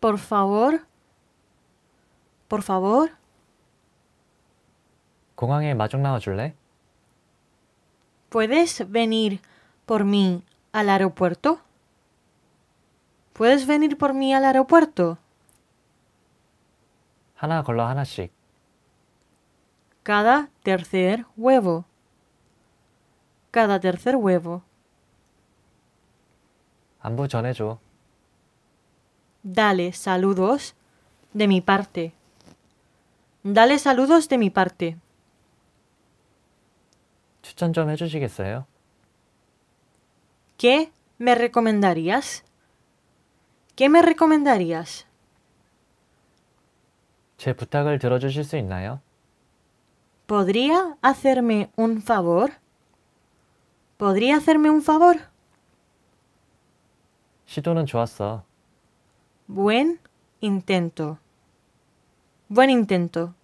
Por favor. Por favor. ¿Puedes venir por mí al aeropuerto? ¿Puedes venir por mí al aeropuerto? Cada tercer huevo. Cada tercer huevo. 안부 Dale saludos de mi parte. Dale saludos de mi parte. 추천 좀 ¿Qué me recomendarías? ¿Qué me recomendarías? 제 ¿Podría hacerme un favor? ¿Podría hacerme un favor? 시도는 좋았어. Buen intento. Buen intento.